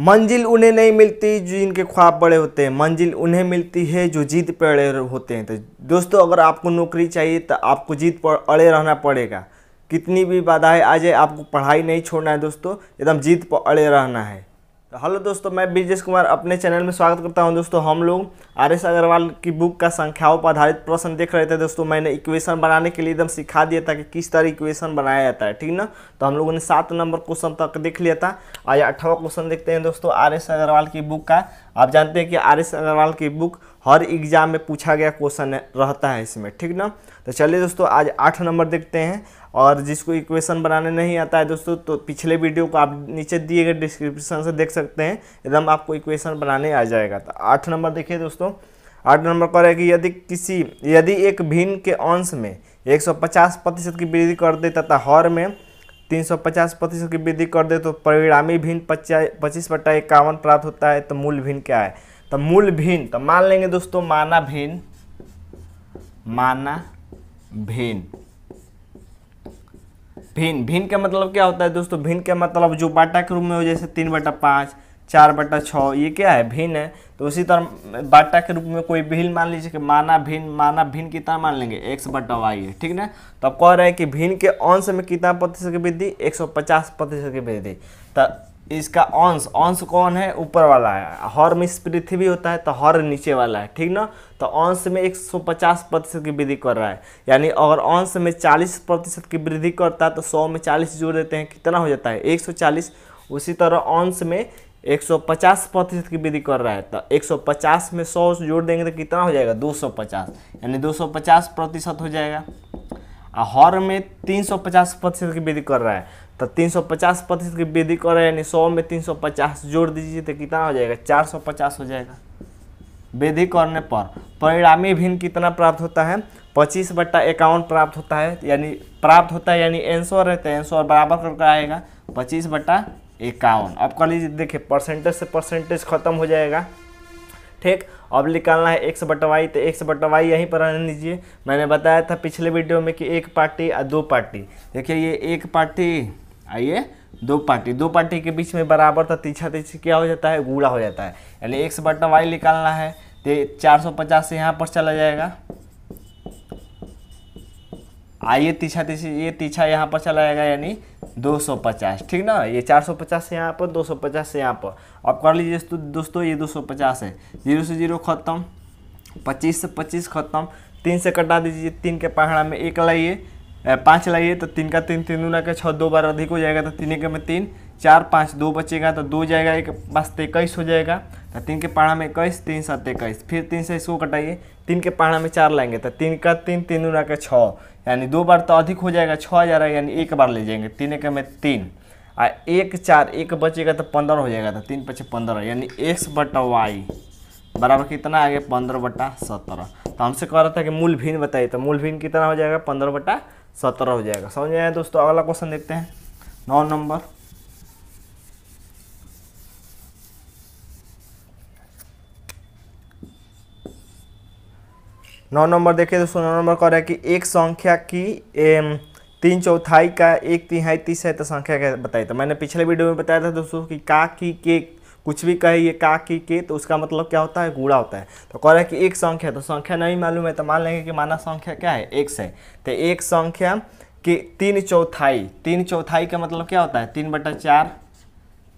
मंजिल उन्हें नहीं मिलती जो इनके ख्वाब बड़े होते हैं मंजिल उन्हें मिलती है जो जीत पर अड़े होते हैं तो दोस्तों अगर आपको नौकरी चाहिए तो आपको जीत पर अड़े रहना पड़ेगा कितनी भी बाधाएं आ जाए आपको पढ़ाई नहीं छोड़ना है दोस्तों एकदम जीत पर अड़े रहना है तो हेलो दोस्तों मैं ब्रजेश कुमार अपने चैनल में स्वागत करता हूं दोस्तों हम लोग आर एस अग्रवाल की बुक का संख्याओं पर आधारित प्रश्न देख रहे थे दोस्तों मैंने इक्वेशन बनाने के लिए एकदम सिखा दिया था कि किस तरह इक्वेशन बनाया जाता है ठीक ना तो हम लोगों ने सात नंबर क्वेश्चन तक देख लिया था आज अठारवा क्वेश्चन देखते हैं दोस्तों आर एस अग्रवाल की बुक का आप जानते हैं कि आर एस अग्रवाल की बुक हर एग्जाम में पूछा गया क्वेश्चन रहता है इसमें ठीक ना तो चलिए दोस्तों आज आठ नंबर देखते हैं और जिसको इक्वेशन बनाने नहीं आता है दोस्तों तो पिछले वीडियो को आप नीचे दिए गए डिस्क्रिप्शन से देख सकते हैं एकदम आपको इक्वेशन बनाने आ जाएगा तो आठ नंबर देखिए दोस्तों आठ नंबर पर है कि यदि किसी यदि एक भिन्न के अंश में 150 प्रतिशत की वृद्धि कर दे तथा हर में 350 प्रतिशत की वृद्धि कर दे तो परिणामी भिन्न पच्चीस बट्टा इक्यावन प्राप्त होता है तो मूल भिन्न क्या है तो मूल भिन्न तो मान लेंगे दोस्तों माना भिन्न माना भिन्न भिन्न भिन्न का मतलब क्या होता है दोस्तों भिन्न का मतलब जो बाटा के रूप में हो जैसे तीन बटा पाँच चार बटा छः ये क्या है भिन्न है तो उसी तरह बाटा के रूप में कोई भिन्न मान लीजिए कि माना भिन्न माना भिन्न कितना मान लेंगे एक्स बटा वाई है ठीक ना तो कह रहे हैं कि भिन्न के अंश में कितना प्रतिशत की वृद्धि एक सौ पचास प्रतिशत की वृद्धि तो इसका अंश अंश कौन है ऊपर वाला है हर में पृथ्वी होता है तो हर नीचे वाला है ठीक ना तो अंश में 150 प्रतिशत की वृद्धि कर रहा है यानी अगर अंश में 40 प्रतिशत की वृद्धि करता है तो 100 में 40 जोड़ देते हैं कितना हो जाता है 140 उसी तरह अंश में 150 प्रतिशत की वृद्धि कर रहा है तो 150 में 100 जोड़ देंगे तो कितना हो जाएगा 250 यानी 250 प्रतिशत हो जाएगा हर में 350 प्रतिशत की वृद्धि कर रहा है तो 350 प्रतिशत की वृद्धि कर रहा है यानी सौ में 350 जोड़ दीजिए तो कितना हो जाएगा 450 हो जाएगा वृद्धि करने पर परिणामी भिन्न कितना प्राप्त होता है पच्चीस बट्टा इक्यावन प्राप्त होता है यानी प्राप्त होता है यानी एंसोर है तो एंसोर बराबर करके आएगा पच्चीस बट्टा इक्यावन अब कर लीजिए देखिए परसेंटेज से परसेंटेज खत्म हो जाएगा ठीक अब निकालना है एक्स बटा वाई तो एक्स बटा वाई यहीं पर रहने दीजिए मैंने बताया था पिछले वीडियो में कि एक पार्टी और दो पार्टी देखिए ये एक पार्टी आइए दो पार्टी दो पार्टी के बीच में बराबर था तीछा तीछा क्या हो जाता है गूढ़ा हो जाता है यानी एक्स बटा वाई निकालना है तो चार सौ पचास से यहाँ पर चला जाएगा आइए तीछा तीछा ये तीछा यहाँ पर चला जाएगा यानी दो सौ पचास ठीक ना ये चार पचास से यहाँ पर दो सौ पचास से यहाँ पर अब कर लीजिए तो दोस्तों ये 250 है जीरो से जीरो ख़त्म पच्चीस से पच्चीस ख़त्म तीन से कटा दीजिए तीन के पहाड़ा में एक लाइए पाँच लाइए तो तीन का तीन तीन दूना का छः दो बार अधिक हो जाएगा तो तीन एक में तीन चार पाँच दो बचेगा तो दो जाएगा एक पास तेईस हो जाएगा तो तीन के पहाड़ा में इक्कीस तीन सात इक्कीस फिर तीन से इसको कटाइए तीन के पहाड़ा में चार लाएंगे तो तीन का तीन तीन दूना के छः यानी दो बार तो अधिक हो जाएगा छः हज़ार यानी एक बार ले जाएंगे तीन एक में तीन आ एक चार एक बचेगा तो पंद्रह हो जाएगा तो तीन पचे पंद्रह यानी एक्स बटा वाई बराबर कितना आ गया पंद्रह बटा सत्रह तो हमसे कह रहा था कि मूल भिन्न बताइए तो मूल भिन्न कितना हो जाएगा पंद्रह बटा सत्रह हो जाएगा समझ आए दोस्तों अगला क्वेश्चन देखते हैं नौ नंबर नौ नंबर देखिए दोस्तों नौ नंबर कह रहा है कि एक संख्या की तीन चौथाई का एक तिहाई तीस है तो संख्या क्या बताई तो मैंने पिछले वीडियो में बताया था दोस्तों कि का की के कुछ भी कहे ये का की के तो उसका मतलब क्या होता है गुड़ा होता है तो कह रहा है कि एक संख्या तो संख्या नहीं मालूम है तो मान लेंगे कि माना संख्या क्या है एक से तो एक संख्या के तीन चौथाई तीन चौथाई का मतलब क्या होता है तीन बटा चार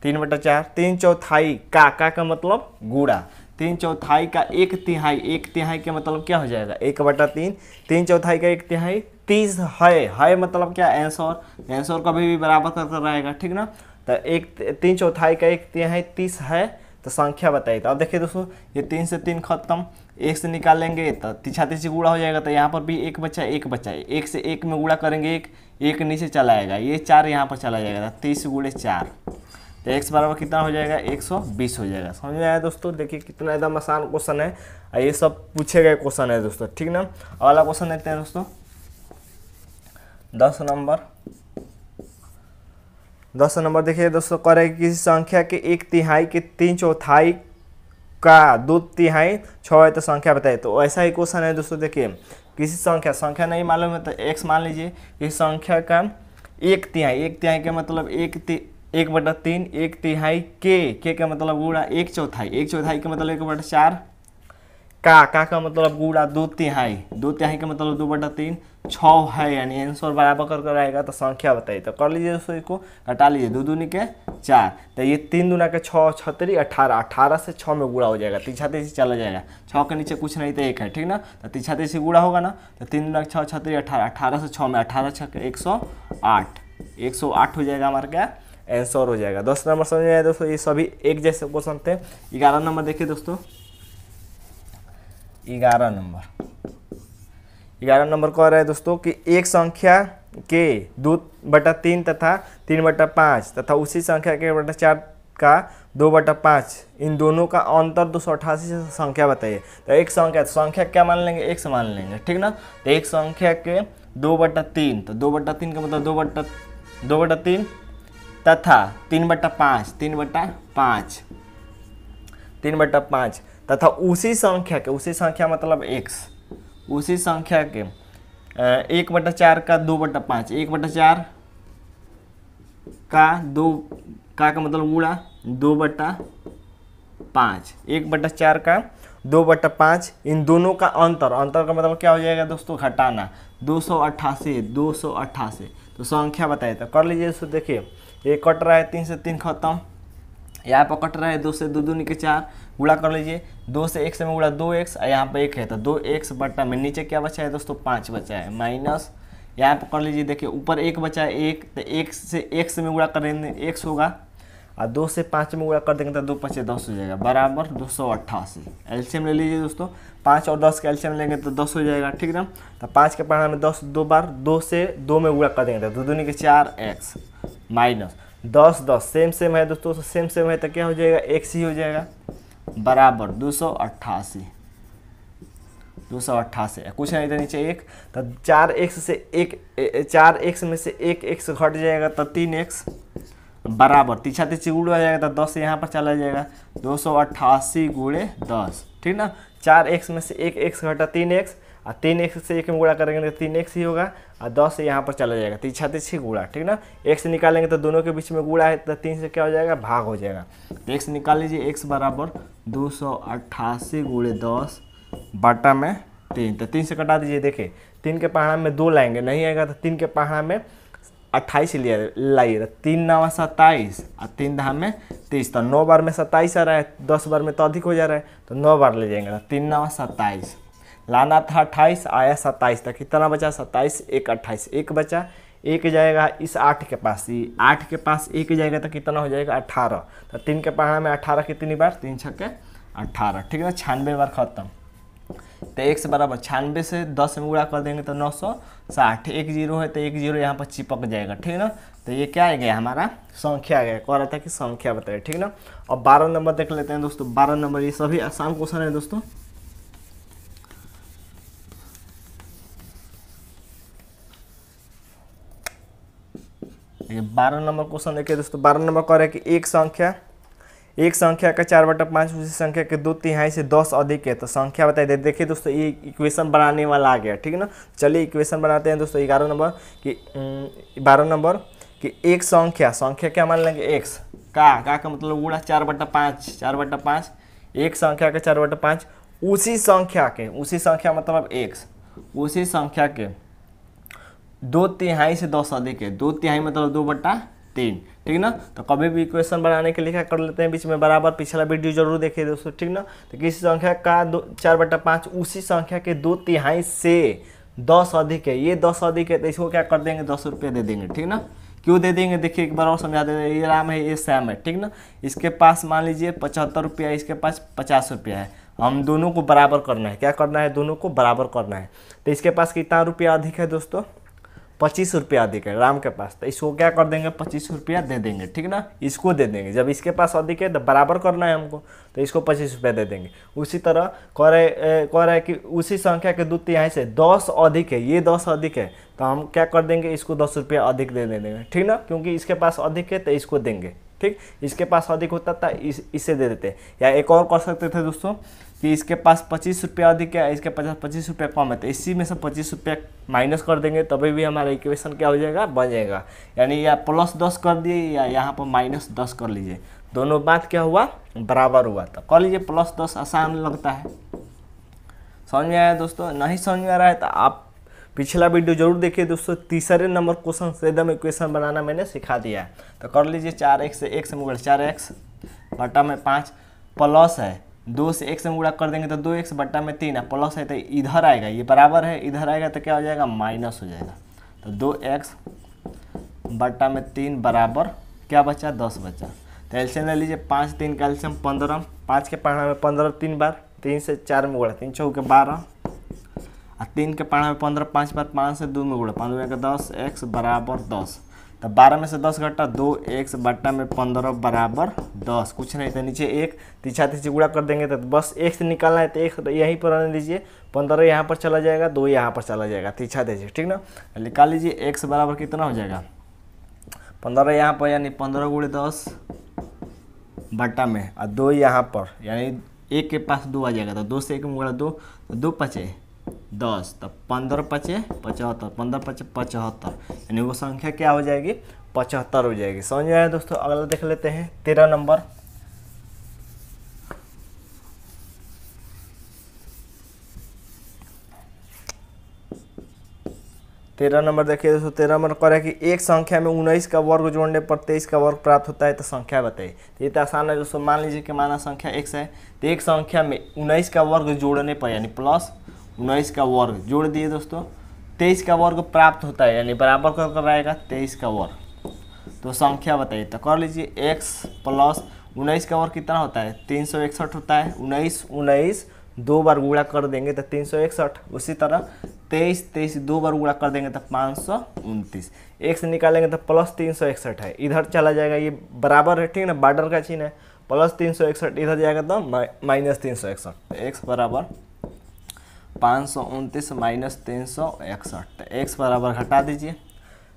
तीन बटा चार तीन चौथाई का का का मतलब गुड़ा तीन चौथाई का एक तिहाई एक तिहाई का मतलब क्या हो जाएगा एक बटा तीन तीन चौथाई का एक तिहाई तीस है है मतलब क्या एंसोर एंसोर कभी भी बराबर करता रहेगा ठीक ना तो एक तीन चौथाई का एक है तीस है तो संख्या बताइए तो अब देखिए दोस्तों ये तीन से तीन खत्म एक से निकालेंगे तो तीछा तीछी गुड़ा हो जाएगा तो यहाँ पर भी एक बच्चा एक बच्चा एक से एक में गुड़ा करेंगे एक एक नीचे चला जाएगा ये चार यहाँ पर चला जाएगा तो तीस गुड़े चार तो एक बराबर कितना हो जाएगा एक सौ बीस हो जाएगा समझ में आया दोस्तों देखिए कितना एकदम आसान क्वेश्चन है ये सब पूछे गए क्वेश्चन है दोस्तों ठीक ना अगला क्वेश्चन देखते हैं दोस्तों दस नंबर दस नंबर देखिए दोस्तों कह रहे किसी संख्या के एक तिहाई के तीन चौथाई का दो तिहाई छः तो संख्या बताइए तो ऐसा ही क्वेश्चन है दोस्तों देखिए किसी संख्या संख्या नहीं मालूम है तो एक्स मान लीजिए किसी संख्या का एक तिहाई एक तिहाई के मतलब एक ति एक बटा तीन एक तिहाई के के का मतलब गुड़ा एक चौथाई एक चौथाई के मतलब एक बटा चार का का का मतलब गुड़ा दो तिहाई दो तिहाई का मतलब दो बटा तीन छ है यानी आंसर बराबर कर आएगा तो संख्या बताइए तो कर लीजिए दोस्तों इसको घटा लीजिए दो दूनी के चार तो ये तीन दूना के छः छतरी अठारह अठारह से छः में गुड़ा हो जाएगा तीछा तेजी चला जाएगा छः के नीचे कुछ नहीं तो एक है ठीक ना तो तीछा तेजी गुड़ा होगा ना तो तीन दूना के छः छतरी अठारह अठारह से छः में अठारह छः एक सौ आठ एक सौ आठ हो जाएगा हमारे क्या आंसर हो जाएगा दस नंबर समझ में आया दोस्तों ये सभी एक जैसे क्वेश्चन थे ग्यारह नंबर देखिए दोस्तों ग्यारह नंबर ग्यारह नंबर कह रहे हैं दोस्तों कि एक संख्या के दो बटा तीन तथा तीन बटा पाँच तथा उसी संख्या के बटा चार का दो बटा पाँच इन दोनों का अंतर दो सौ अठासी से संख्या बताइए तो एक संख्या तो संख्या क्या मान लेंगे एक से मान लेंगे ठीक ना तो एक संख्या के दो बटा तीन तो दो बटा तीन का मतलब दो बटा दो बटा तीन तथा तीन बटा पाँच तीन बटा पाँच तीन बटा पाँच तथा उसी संख्या के उसी संख्या मतलब एक्स उसी संख्या के एक बटा चार का दो बटा पाँच एक बटा चार का दो का का मतलब गुणा दो बटा पाँच एक बटा चार का दो बटा पाँच इन दोनों का अंतर अंतर का मतलब क्या हो जाएगा दोस्तों घटाना दो सौ अट्ठासी दो सौ अट्ठासी तो संख्या बताइए तो कर लीजिए इसको देखिए एक कट रहा है तीन से तीन खत्म यहाँ पर कट रहा है दो से दो दूनी के चार गुड़ा कर लीजिए दो से एक से में गुड़ा दो एक्स और यहाँ पर एक है तो दो एक्स बट्टा में नीचे क्या बचा है दोस्तों पाँच बचा है माइनस यहाँ पर कर लीजिए देखिए ऊपर एक बचा है एक तो एक से एक से में गुड़ा कर देंगे एक्स होगा और दो से पाँच में गुड़ा कर देंगे तो दो पचे दस हो जाएगा बराबर दो सौ अट्ठासी एल्शियम ले लीजिए दोस्तों पाँच और दस का एल्शियम लेंगे तो दस हो जाएगा ठीक ना तो पाँच के पढ़ा में दस दो बार दो से दो में गुड़ा कर देंगे तो दो दूनी के चार एक्स माइनस दस दस सेम सेम है दोस्तों सेम तो सेम है तो क्या हो जाएगा एक सी हो जाएगा बराबर दो सौ अट्ठासी दो सौ अट्ठासी कुछ नहीं इधर नीचे एक तो चार एक्स से एक चार एक्स में से एक एक्स घट जाएगा तो तीन एक्स बराबर तीछा तीछी गुड़ आ जाएगा तो दस यहाँ पर चला जाएगा दो सौ अट्ठासी गुड़े दस ठीक ना चार एक्स में से एक एक्स घटा तीन एक्स और तीन एक्स से एक में गुड़ा करेंगे तो तीन एक्स ही होगा और दस यहाँ पर चला जाएगा तीन छत्तीस ही गुड़ा ठीक ना से निकालेंगे तो दोनों के बीच में गुड़ा है तो तीन से क्या हो जाएगा भाग हो जाएगा तो एक्स निकाल लीजिए एक्स बराबर दो सौ अट्ठासी गुड़े दस बाटा में तीन तो तीन से कटा दीजिए देखिए तीन के पहाड़ा में दो लाएंगे नहीं आएगा तो तीन के पहाड़ा में अट्ठाईस लिया लाइए तो तीन नवा सत्ताईस और तीन दहा में तीस तो नौ बार में सत्ताईस आ रहा है दस बार में तो अधिक हो जा रहा है तो नौ बार ले जाएंगे तो तीन नवा सत्ताईस लाना था अट्ठाईस आया सत्ताईस तक कितना बचा सत्ताईस एक अट्ठाईस एक बचा एक जाएगा इस आठ के पास ये आठ के पास एक जाएगा तो कितना हो जाएगा अट्ठारह तो तीन के पहाड़ में अट्ठारह कितनी बार तीन छक्के अट्ठारह ठीक है ना छियानवे बार खत्म तो एक से बराबर छियानवे से दस में उड़ा कर देंगे तो नौ सौ साठ एक जीरो है तो एक जीरो यहाँ पर चिपक जाएगा ठीक ना तो ये क्या आ गया हमारा संख्या आ गया कह रहा था कि संख्या बताइए ठीक ना और बारह नंबर देख लेते हैं दोस्तों बारह नंबर ये सभी आसान क्वेश्चन है दोस्तों है बारह नंबर क्वेश्चन देखिए दोस्तों बारह नंबर कह रहे हैं कि एक संख्या एक संख्या का चार बटा पाँच उसी संख्या के दो तिहाई से दस अधिक है तो संख्या बताई दे देखिए दोस्तों ये इक्वेशन बनाने वाला आ गया ठीक है ना चलिए इक्वेशन बनाते हैं दोस्तों ग्यारह नंबर कि बारह नंबर कि एक संख्या संख्या क्या मान लेंगे एक्स का का का मतलब उड़ा चार बटा पाँच चार बटा पाँच एक संख्या का चार बटा पाँच उसी संख्या के उसी संख्या मतलब एक्स उसी संख्या के दो तिहाई से दस अधिक है दो तिहाई मतलब दो बट्टा तीन ठीक ना तो कभी भी इक्वेशन बनाने के लिए क्या कर लेते हैं बीच में बराबर पिछला वीडियो जरूर देखिए दोस्तों ठीक ना तो किसी संख्या का दो चार बट्टा पाँच उसी संख्या के दो तिहाई से दस अधिक है ये दस अधिक है तो इसको क्या कर देंगे दस रुपये दे देंगे ठीक ना क्यों दे देंगे देखिए एक बार और समझा देते ये राम है ये श्याम है ठीक ना इसके पास मान लीजिए पचहत्तर रुपया है इसके पास पचास रुपया है हम दोनों को बराबर करना है क्या करना है दोनों को बराबर करना है तो इसके पास कितना रुपया अधिक है दोस्तों पच्चीस रुपया अधिक है राम के पास तो इसको क्या कर देंगे पच्चीस रुपया दे देंगे ठीक ना इसको दे देंगे जब इसके पास अधिक है तो बराबर करना है हमको तो इसको पच्चीस रुपया दे देंगे उसी तरह कह रहे कह रहे कि उसी संख्या के द्वितीय यहाँ से दस अधिक है ये दस अधिक है तो हम क्या कर देंगे इसको दस रुपया अधिक दे देंगे ठीक ना क्योंकि इसके पास अधिक है तो इसको देंगे ठीक इसके पास अधिक होता था इस इसे दे देते या एक और कर सकते थे दोस्तों कि इसके पास पच्चीस रुपया अधिक है इसके पचास पच्चीस रुपया कम है तो इसी में से पच्चीस रुपया माइनस कर देंगे तभी भी हमारा इक्वेशन क्या हो जाएगा बन जाएगा यानी या प्लस दस कर दिए या यहाँ पर माइनस दस कर लीजिए दोनों बात क्या हुआ बराबर हुआ तो कर लीजिए प्लस दस आसान लगता है समझ में आया दोस्तों नहीं समझ में आ रहा है तो आप पिछला वीडियो जरूर देखिए दोस्तों तीसरे नंबर क्वेश्चन से एकदम इक्वेशन बनाना मैंने सिखा दिया है तो कर लीजिए चार एक से एक से मुगड़ा चार एक्स बट्टा में पाँच प्लस है दो से एक से मुगड़ा कर देंगे तो दो एक्स बट्टा में तीन है प्लस है तो इधर आएगा ये बराबर है इधर आएगा तो क्या हो जाएगा माइनस हो जाएगा तो दो एक्स बट्टा में तीन बराबर क्या बचा दस बचा तो एल्शियम ले लीजिए पाँच तीन का एल्शियम पंद्रह पाँच के पढ़ना में पंद्रह तीन बार तीन से चार में उगड़ा तीन चौके बारह आ तीन के पाँच में पंद्रह पाँच बार पाँच से दो में गुड़ा पाँच में दस एक्स बराबर दस तो बारह में से दस घटा दो एक्स बट्टा में पंद्रह बराबर दस कुछ नहीं तो नीचे एक तीछा तीछे गुड़ा कर देंगे तो बस एक से निकालना है तो एक तो यहीं पर रहने दीजिए पंद्रह यहाँ पर चला जाएगा दो यहाँ पर चला जाएगा तीछा दीजिए ठीक ना निकाल लीजिए एक्स बराबर कितना हो जाएगा पंद्रह यहाँ पर यानी पंद्रह गुड़े दस बट्टा में और दो यहाँ पर यानी एक के पास दो आ जाएगा तो दो से एक में गुड़ा दो तो दो पचे दस तो पंद्रह पचे पचहत्तर पंद्रह पचे पचहत्तर यानी वो संख्या क्या हो जाएगी पचहत्तर हो जाएगी समझ में आया दोस्तों अगला देख लेते हैं तेरह नंबर तेरह नंबर देखिए दोस्तों तेरह नंबर कह कि एक संख्या में उन्नीस का वर्ग जोड़ने पर तेईस का वर्ग प्राप्त होता है तो संख्या बताइए तो ये तो आसान है दोस्तों मान लीजिए कि माना संख्या से है तो एक संख्या में उन्नीस का वर्ग जोड़ने पर यानी प्लस उन्नीस का वर्ग जोड़ दिए दोस्तों तेईस का वर्ग प्राप्त होता है यानी बराबर कर आएगा तेईस का वर्ग तो संख्या बताइए तो कर लीजिए एक्स प्लस उन्नीस का वर्ग कितना होता है तीन सौ इकसठ होता है उन्नीस उन्नीस दो बार गुड़ा कर देंगे तो तीन सौ इकसठ उसी तरह तेईस तेईस दो बार गुड़ा कर देंगे तो पाँच सौ उनतीस एक्स निकालेंगे तो प्लस तीन सौ इकसठ है इधर चला जाएगा ये बराबर है ठीक है ना बार्डर का चीन है प्लस तीन सौ इकसठ इधर जाएगा तो माइनस तीन सौ इकसठ एक्स बराबर पाँच सौ उनतीस माइनस तीन सौ इकसठ एक्स बराबर घटा दीजिए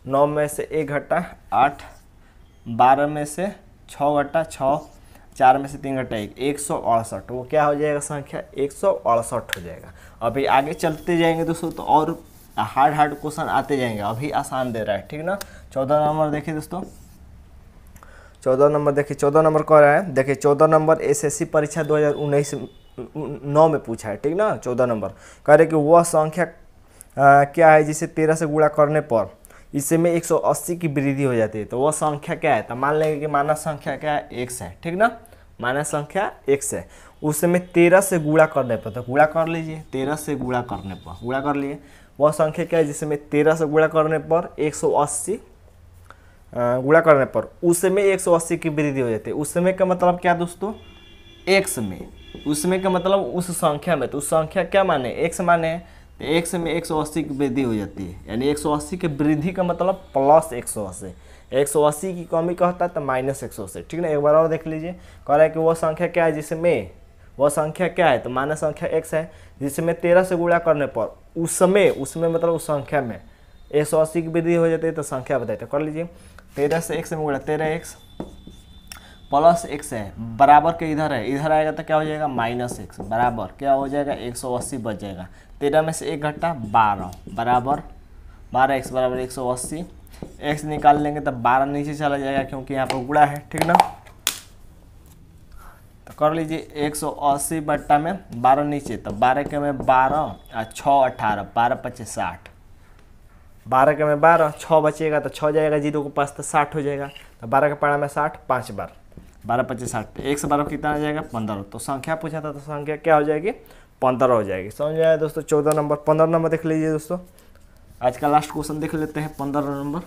नौ में से एक घटा आठ बारह में से छः घटा छः चार में से तीन घटा एक एक सौ अड़सठ वो क्या हो जाएगा संख्या एक सौ अड़सठ हो जाएगा अभी आगे चलते जाएंगे दोस्तों तो और हार्ड हार्ड क्वेश्चन आते जाएंगे अभी आसान दे रहा है ठीक ना चौदह नंबर देखिए दोस्तों चौदह नंबर देखिए चौदह नंबर कह रहा है देखिए चौदह नंबर एसएससी परीक्षा 2019 नौ में पूछा है ठीक ना चौदह नंबर कह रहे कि वह संख्या क्या है जिसे तेरह से गुणा करने पर इससे में 180 की वृद्धि हो जाती है तो वह संख्या क्या है तो मान लेंगे कि मानव संख्या क्या है एक है ठीक ना मानव संख्या एक है उसमें तेरह से गुणा करने पर तो गुणा कर लीजिए तेरह से गुणा करने पर गुणा कर लिए वह संख्या क्या है जिसमें तेरह से गुणा करने पर अस्सी गुणा करने पर उसमें 180 की वृद्धि हो जाती है उस समय का मतलब क्या दोस्तों एक्स में उसमें का मतलब उस संख्या में तो उस संख्या क्या माने से माने तो एक्स में एक सौ अस्सी की वृद्धि हो जाती है यानी एक सौ अस्सी की वृद्धि का मतलब प्लस एक सौ अस्सी एक सौ अस्सी की कमी कहता है तो माइनस एक सौ अस्सी ठीक ना एक बार और देख लीजिए कह रहा है कि वह संख्या क्या है जिसमें वह संख्या क्या है तो मान्य संख्या एक है जिसमें तेरह से गुणा करने पर उस समय उसमें मतलब उस संख्या में एक सौ अस्सी की वृद्धि हो जाती है तो संख्या बताइए तो कर लीजिए तेरह से एक से में गुणा तेरह एक्स प्लस एक्स है बराबर के इधर है इधर आएगा तो क्या हो जाएगा माइनस एक्स बराबर क्या हो जाएगा एक सौ अस्सी बच जाएगा तेरह में से एक घटा बारह बराबर बारह एक्स बराबर एक सौ अस्सी एक्स निकाल लेंगे तो बारह नीचे चला जाएगा क्योंकि यहाँ पर गुड़ा है ठीक ना तो कर लीजिए एक सौ अस्सी बट्टा में बारह नीचे तो बारह के में बारह और छः अठारह बारह पच्चीस साठ बारह के में बारह छः बचेगा तो छः जाएगा जीरो के पास तो साठ हो जाएगा तो बारह के पारा में साठ पाँच बार बारह पच्चीस साठ एक से बारह कितना आ जाएगा पंद्रह तो संख्या पूछा था तो संख्या क्या हो जाएगी पंद्रह हो जाएगी समझ आया दोस्तों चौदह नंबर पंद्रह नंबर देख लीजिए दोस्तों आज का लास्ट क्वेश्चन देख लेते हैं पंद्रह नंबर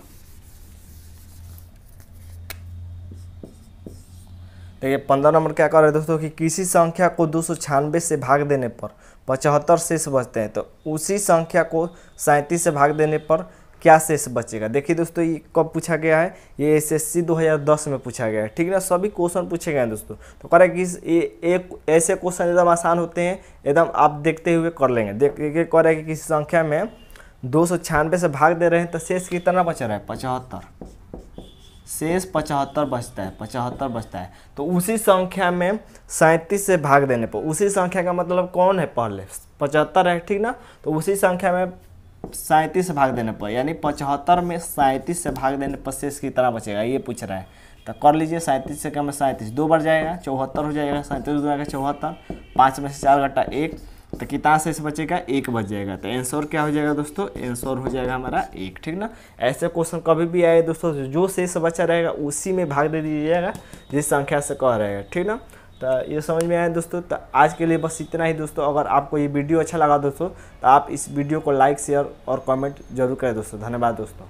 देखिए पंद्रह नंबर क्या कर रहे हैं दोस्तों कि किसी संख्या को दो से भाग देने पर पचहत्तर शेष बचते हैं तो उसी संख्या को सैंतीस से भाग देने पर क्या शेष बचेगा देखिए दोस्तों ये कब पूछा गया है ये एसएससी 2010 में पूछा गया है ठीक है ना सभी क्वेश्चन पूछे गए हैं दोस्तों तो कि ये एक ऐसे क्वेश्चन एकदम आसान होते हैं एकदम आप देखते हुए कर लेंगे देखिए हैं कि किसी संख्या में दो सौ छियानवे से भाग दे रहे हैं तो शेष कितना बच रहा है पचहत्तर शेष पचहत्तर बचता है पचहत्तर बचता है तो उसी संख्या में सैंतीस से भाग देने पर उसी संख्या का मतलब कौन है पहले पचहत्तर है ठीक ना तो उसी संख्या में सैंतीस से भाग देने पर यानी पचहत्तर में सैंतीस से भाग देने पर शेष कितना बचेगा ये पूछ रहा है तो कर लीजिए सैंतीस से कम में सैंतीस दो बार जाएगा चौहत्तर हो जाएगा सैंतीस दो जाएगा चौहत्तर पाँच में से चार घटा एक तो कितना शेष बचेगा एक बच जाएगा तो एंसोर क्या हो जाएगा दोस्तों एंसोर हो जाएगा हमारा एक ठीक ना ऐसे क्वेश्चन कभी भी आए दोस्तों जो शेष बचा रहेगा उसी में भाग दे दीजिएगा जिस संख्या से कह रहेगा ठीक ना तो ये समझ में आया दोस्तों तो आज के लिए बस इतना ही दोस्तों अगर आपको ये वीडियो अच्छा लगा दोस्तों तो आप इस वीडियो को लाइक शेयर और कमेंट जरूर करें दोस्तों धन्यवाद दोस्तों